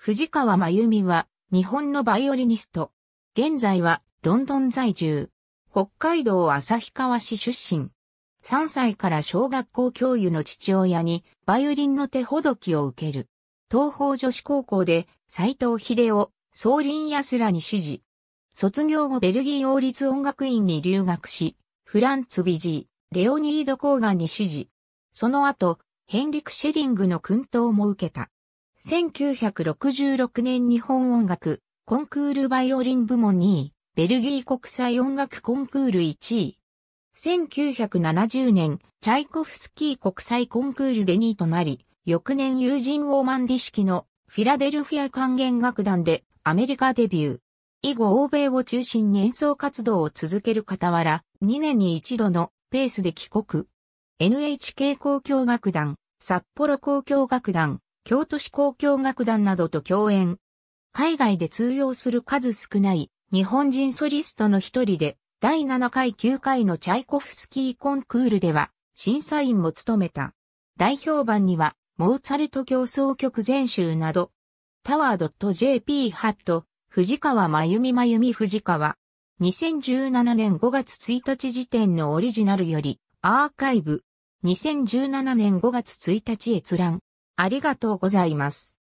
藤川真由美は、日本のバイオリニスト。現在は、ロンドン在住。北海道旭川市出身。3歳から小学校教諭の父親に、バイオリンの手ほどきを受ける。東方女子高校で、斎藤秀夫、総林安らに指示。卒業後ベルギー王立音楽院に留学し、フランツ・ビジー、レオニード・コーガンに指示。その後、ヘンリク・シェリングの訓導も受けた。1966年日本音楽コンクールバイオリン部門2位、ベルギー国際音楽コンクール1位。1970年、チャイコフスキー国際コンクールで2位となり、翌年友人オーマンディ式のフィラデルフィア管弦楽団でアメリカデビュー。以後欧米を中心に演奏活動を続ける傍ら、2年に一度のペースで帰国。NHK 交響楽団、札幌交響楽団、京都市交響楽団などと共演。海外で通用する数少ない日本人ソリストの一人で、第7回9回のチャイコフスキーコンクールでは審査員も務めた。代表版には、モーツァルト競争曲全集など、タワー .jp ハット、藤川真由美真由美藤川。2017年5月1日時点のオリジナルより、アーカイブ。2017年5月1日閲覧。ありがとうございます。